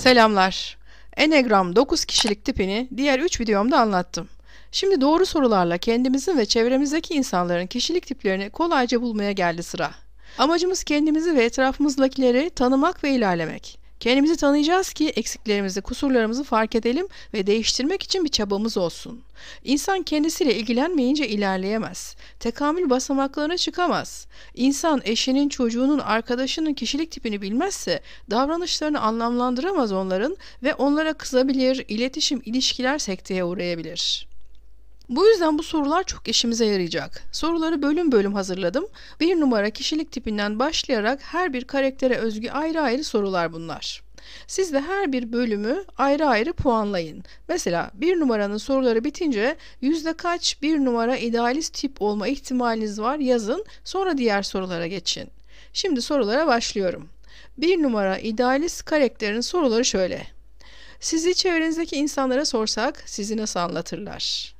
Selamlar. Enegram 9 kişilik tipini diğer 3 videomda anlattım. Şimdi doğru sorularla kendimizin ve çevremizdeki insanların kişilik tiplerini kolayca bulmaya geldi sıra. Amacımız kendimizi ve etrafımızdakileri tanımak ve ilerlemek. Kendimizi tanıyacağız ki eksiklerimizi, kusurlarımızı fark edelim ve değiştirmek için bir çabamız olsun. İnsan kendisiyle ilgilenmeyince ilerleyemez. Tekamül basamaklarına çıkamaz. İnsan eşinin, çocuğunun, arkadaşının kişilik tipini bilmezse davranışlarını anlamlandıramaz onların ve onlara kızabilir, iletişim, ilişkiler sekteye uğrayabilir.'' Bu yüzden bu sorular çok işimize yarayacak. Soruları bölüm bölüm hazırladım. Bir numara kişilik tipinden başlayarak her bir karaktere özgü ayrı ayrı sorular bunlar. Siz de her bir bölümü ayrı ayrı puanlayın. Mesela bir numaranın soruları bitince yüzde kaç bir numara idealist tip olma ihtimaliniz var yazın sonra diğer sorulara geçin. Şimdi sorulara başlıyorum. Bir numara idealist karakterin soruları şöyle. Sizi çevrenizdeki insanlara sorsak sizi nasıl anlatırlar?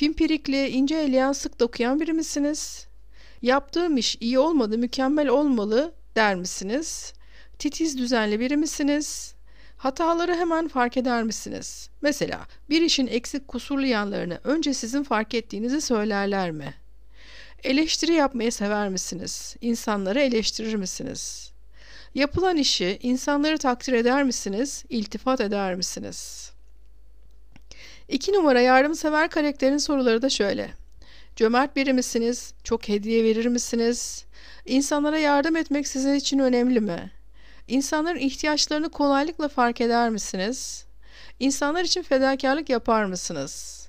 Pimpirikli, ince eleyen, sık dokuyan biri misiniz? Yaptığım iş iyi olmadı, mükemmel olmalı der misiniz? Titiz düzenli biri misiniz? Hataları hemen fark eder misiniz? Mesela bir işin eksik kusurlu yanlarını önce sizin fark ettiğinizi söylerler mi? Eleştiri yapmayı sever misiniz? İnsanları eleştirir misiniz? Yapılan işi insanları takdir eder misiniz? İltifat eder misiniz?'' İki numara yardımsever karakterin soruları da şöyle. Cömert biri misiniz? Çok hediye verir misiniz? İnsanlara yardım etmek sizin için önemli mi? İnsanların ihtiyaçlarını kolaylıkla fark eder misiniz? İnsanlar için fedakarlık yapar mısınız?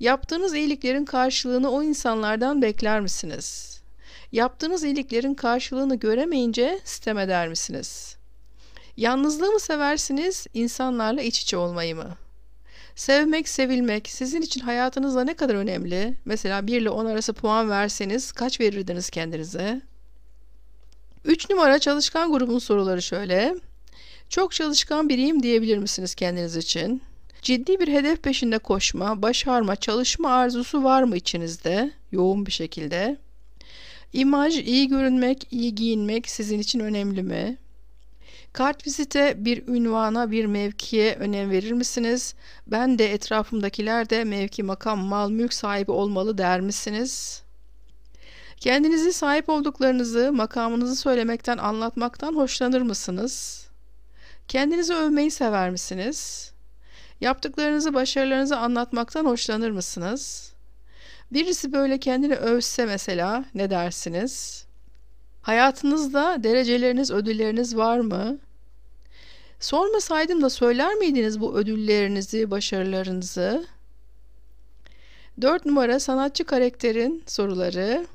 Yaptığınız iyiliklerin karşılığını o insanlardan bekler misiniz? Yaptığınız iyiliklerin karşılığını göremeyince sitem eder misiniz? Yalnızlığı mı seversiniz, insanlarla iç içe olmayı mı?'' Sevmek, sevilmek sizin için hayatınızda ne kadar önemli? Mesela 1 ile 10 arası puan verseniz kaç verirdiniz kendinize? 3 numara çalışkan grubun soruları şöyle. Çok çalışkan biriyim diyebilir misiniz kendiniz için? Ciddi bir hedef peşinde koşma, başarma, çalışma arzusu var mı içinizde? Yoğun bir şekilde. İmaj, iyi görünmek, iyi giyinmek sizin için önemli mi? Kartvizite bir ünvana, bir mevkiye önem verir misiniz? Ben de etrafımdakiler de mevki, makam, mal, mülk sahibi olmalı der misiniz? Kendinizi sahip olduklarınızı, makamınızı söylemekten, anlatmaktan hoşlanır mısınız? Kendinizi övmeyi sever misiniz? Yaptıklarınızı, başarılarınızı anlatmaktan hoşlanır mısınız? Birisi böyle kendini övse mesela ne dersiniz?'' Hayatınızda dereceleriniz, ödülleriniz var mı? Sormasaydım da söyler miydiniz bu ödüllerinizi, başarılarınızı? 4 numara sanatçı karakterin soruları.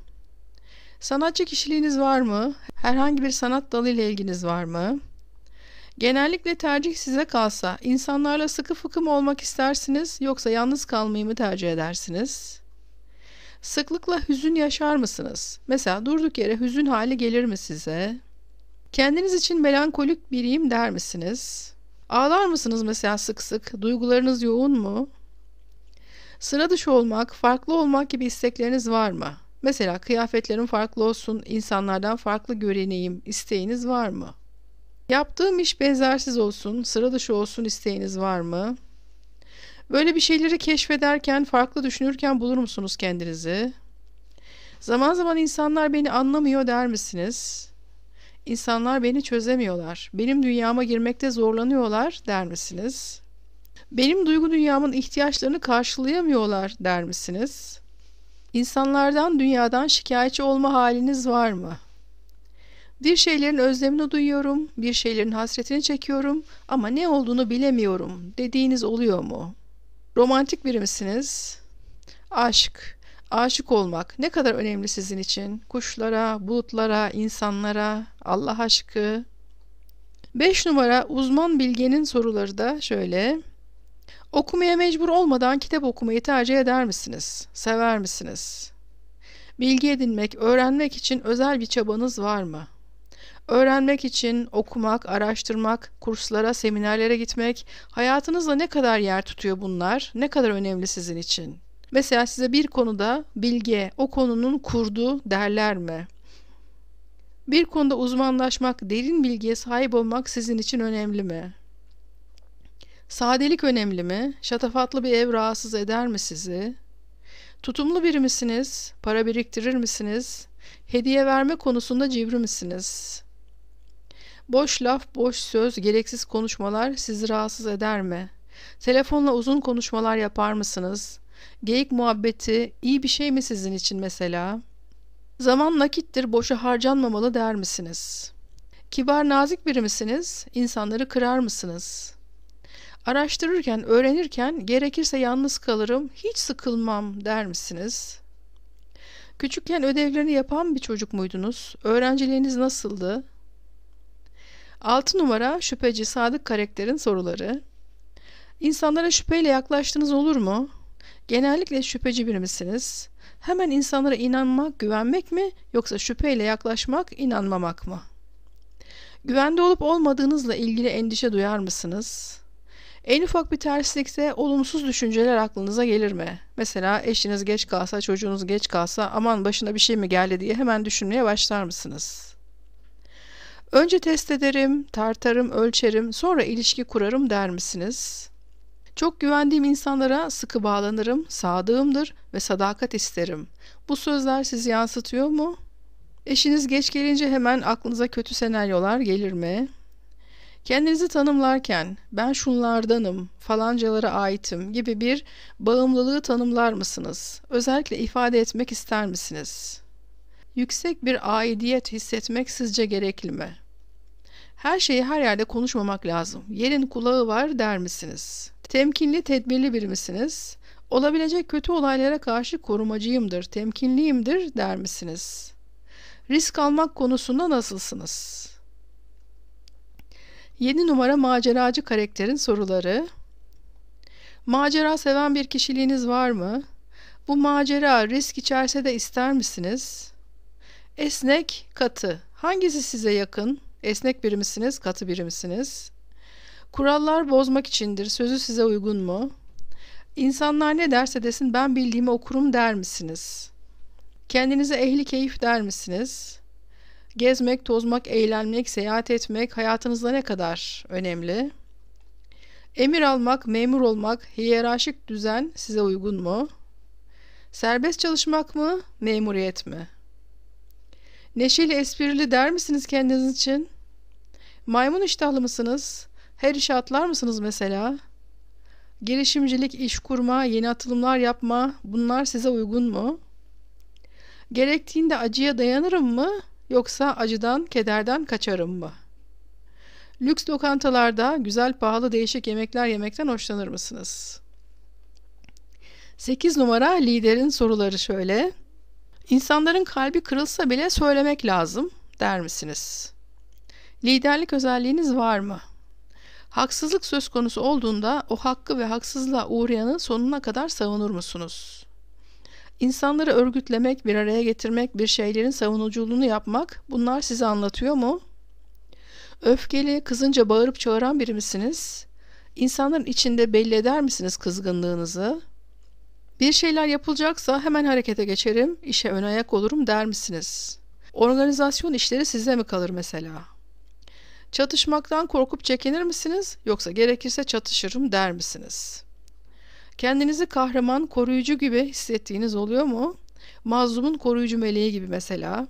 Sanatçı kişiliğiniz var mı? Herhangi bir sanat dalı ile ilginiz var mı? Genellikle tercih size kalsa insanlarla sıkı fıkı olmak istersiniz yoksa yalnız kalmayı mı tercih edersiniz? Sıklıkla hüzün yaşar mısınız? Mesela durduk yere hüzün hali gelir mi size? Kendiniz için melankolik biriyim der misiniz? Ağlar mısınız mesela sık sık? Duygularınız yoğun mu? Sıra dışı olmak, farklı olmak gibi istekleriniz var mı? Mesela kıyafetlerim farklı olsun, insanlardan farklı görüneyim isteğiniz var mı? Yaptığım iş benzersiz olsun, sıra dışı olsun isteğiniz var mı? Böyle bir şeyleri keşfederken, farklı düşünürken bulur musunuz kendinizi? Zaman zaman insanlar beni anlamıyor der misiniz? İnsanlar beni çözemiyorlar. Benim dünyama girmekte zorlanıyorlar der misiniz? Benim duygu dünyamın ihtiyaçlarını karşılayamıyorlar der misiniz? İnsanlardan, dünyadan şikayetçi olma haliniz var mı? Bir şeylerin özlemini duyuyorum, bir şeylerin hasretini çekiyorum ama ne olduğunu bilemiyorum dediğiniz oluyor mu? Romantik biri misiniz? Aşk, aşık olmak ne kadar önemli sizin için? Kuşlara, bulutlara, insanlara, Allah aşkı. 5 numara uzman bilgenin soruları da şöyle. Okumaya mecbur olmadan kitap okumayı tercih eder misiniz? Sever misiniz? Bilgi edinmek, öğrenmek için özel bir çabanız var mı? Öğrenmek için okumak, araştırmak, kurslara, seminerlere gitmek, hayatınızda ne kadar yer tutuyor bunlar? Ne kadar önemli sizin için? Mesela size bir konuda bilge, o konunun kurdu derler mi? Bir konuda uzmanlaşmak, derin bilgiye sahip olmak sizin için önemli mi? Sadelik önemli mi? Şatafatlı bir ev rahatsız eder mi sizi? Tutumlu biri misiniz? Para biriktirir misiniz? Hediye verme konusunda civri misiniz? Boş laf, boş söz, gereksiz konuşmalar sizi rahatsız eder mi? Telefonla uzun konuşmalar yapar mısınız? Geyik muhabbeti iyi bir şey mi sizin için mesela? Zaman nakittir, boşa harcanmamalı der misiniz? Kibar nazik biri misiniz? İnsanları kırar mısınız? Araştırırken, öğrenirken gerekirse yalnız kalırım, hiç sıkılmam der misiniz?'' Küçükken ödevlerini yapan bir çocuk muydunuz? Öğrenciliğiniz nasıldı? 6 numara şüpheci sadık karakterin soruları. İnsanlara şüpheyle yaklaştığınız olur mu? Genellikle şüpheci bir misiniz? Hemen insanlara inanmak, güvenmek mi yoksa şüpheyle yaklaşmak, inanmamak mı? Güvende olup olmadığınızla ilgili endişe duyar mısınız? En ufak bir terslikse olumsuz düşünceler aklınıza gelir mi? Mesela eşiniz geç kalsa, çocuğunuz geç kalsa aman başına bir şey mi geldi diye hemen düşünmeye başlar mısınız?'' Önce test ederim, tartarım, ölçerim, sonra ilişki kurarım der misiniz? Çok güvendiğim insanlara sıkı bağlanırım, sadığımdır ve sadakat isterim. Bu sözler sizi yansıtıyor mu? Eşiniz geç gelince hemen aklınıza kötü senaryolar gelir mi? Kendinizi tanımlarken ben şunlardanım, falancalara aitim gibi bir bağımlılığı tanımlar mısınız? Özellikle ifade etmek ister misiniz?'' Yüksek bir aidiyet hissetmek sizce gerekli mi? Her şeyi her yerde konuşmamak lazım. Yerin kulağı var der misiniz? Temkinli, tedbirli bir misiniz? Olabilecek kötü olaylara karşı korumacıyımdır, temkinliyimdir der misiniz? Risk almak konusunda nasılsınız? 7 numara maceracı karakterin soruları. Macera seven bir kişiliğiniz var mı? Bu macera risk içerse de ister misiniz? Esnek, katı. Hangisi size yakın? Esnek biri misiniz, katı biri misiniz? Kurallar bozmak içindir. Sözü size uygun mu? İnsanlar ne derse desin ben bildiğimi okurum der misiniz? Kendinize ehli keyif der misiniz? Gezmek, tozmak, eğlenmek, seyahat etmek hayatınızda ne kadar önemli? Emir almak, memur olmak, hiyerarşik düzen size uygun mu? Serbest çalışmak mı, memuriyet mi?'' Neşeli esprili der misiniz kendiniz için? Maymun iştahlı mısınız? Her işe atlar mısınız mesela? Girişimcilik, iş kurma, yeni atılımlar yapma bunlar size uygun mu? Gerektiğinde acıya dayanırım mı yoksa acıdan, kederden kaçarım mı? Lüks lokantalarda güzel, pahalı, değişik yemekler yemekten hoşlanır mısınız? 8 numara liderin soruları şöyle. İnsanların kalbi kırılsa bile söylemek lazım der misiniz? Liderlik özelliğiniz var mı? Haksızlık söz konusu olduğunda o hakkı ve haksızlığa uğrayanı sonuna kadar savunur musunuz? İnsanları örgütlemek, bir araya getirmek, bir şeylerin savunuculuğunu yapmak bunlar size anlatıyor mu? Öfkeli, kızınca bağırıp çağıran biri misiniz? İnsanların içinde belli eder misiniz kızgınlığınızı? Bir şeyler yapılacaksa hemen harekete geçerim, işe ön ayak olurum der misiniz? Organizasyon işleri size mi kalır mesela? Çatışmaktan korkup çekinir misiniz yoksa gerekirse çatışırım der misiniz? Kendinizi kahraman, koruyucu gibi hissettiğiniz oluyor mu? Mazlumun koruyucu meleği gibi mesela.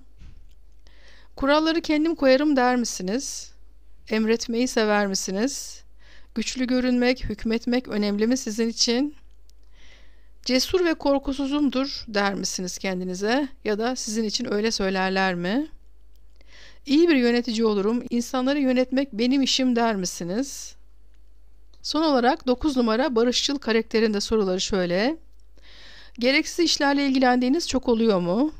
Kuralları kendim koyarım der misiniz? Emretmeyi sever misiniz? Güçlü görünmek, hükmetmek önemli mi sizin için?'' Cesur ve korkusuzumdur der misiniz kendinize ya da sizin için öyle söylerler mi? İyi bir yönetici olurum, insanları yönetmek benim işim der misiniz? Son olarak 9 numara barışçıl karakterinde soruları şöyle. Gereksiz işlerle ilgilendiğiniz çok oluyor mu?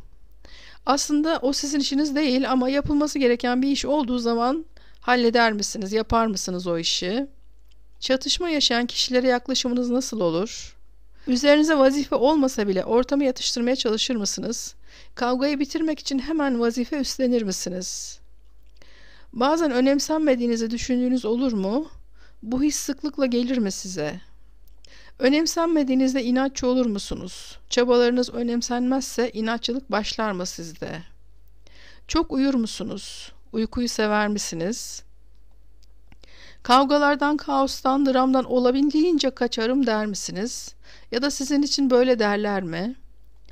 Aslında o sizin işiniz değil ama yapılması gereken bir iş olduğu zaman halleder misiniz, yapar mısınız o işi? Çatışma yaşayan kişilere yaklaşımınız nasıl olur? Üzerinize vazife olmasa bile ortamı yatıştırmaya çalışır mısınız? Kavgayı bitirmek için hemen vazife üstlenir misiniz? Bazen önemsenmediğinizi düşündüğünüz olur mu? Bu his sıklıkla gelir mi size? Önemsenmediğinizde inatçı olur musunuz? Çabalarınız önemsenmezse inatçılık başlar mı sizde? Çok uyur musunuz? Uykuyu sever misiniz? Kavgalardan, kaostan, dramdan olabildiğince kaçarım der misiniz? Ya da sizin için böyle derler mi?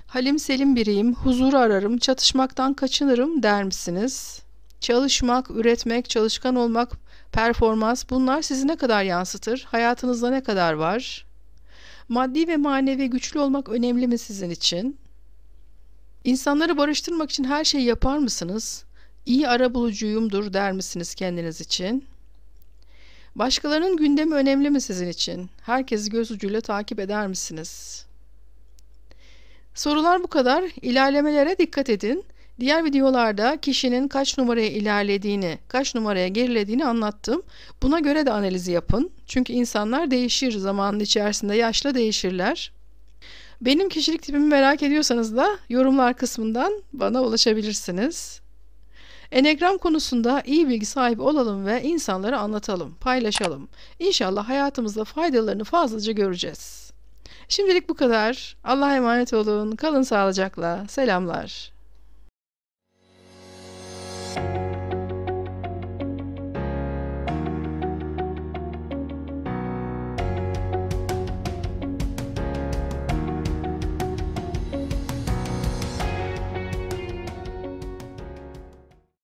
Halim selim biriyim, huzur ararım, çatışmaktan kaçınırım der misiniz? Çalışmak, üretmek, çalışkan olmak, performans bunlar sizi ne kadar yansıtır? Hayatınızda ne kadar var? Maddi ve manevi güçlü olmak önemli mi sizin için? İnsanları barıştırmak için her şeyi yapar mısınız? İyi arabulucuyumdur der misiniz kendiniz için?'' Başkalarının gündemi önemli mi sizin için? Herkesi göz ucuyla takip eder misiniz? Sorular bu kadar. İlerlemelere dikkat edin. Diğer videolarda kişinin kaç numaraya ilerlediğini, kaç numaraya gerilediğini anlattım. Buna göre de analizi yapın. Çünkü insanlar değişir zamanın içerisinde, yaşla değişirler. Benim kişilik tipimi merak ediyorsanız da yorumlar kısmından bana ulaşabilirsiniz. Enegram konusunda iyi bilgi sahibi olalım ve insanlara anlatalım, paylaşalım. İnşallah hayatımızda faydalarını fazlaca göreceğiz. Şimdilik bu kadar. Allah'a emanet olun. Kalın sağlıcakla. Selamlar.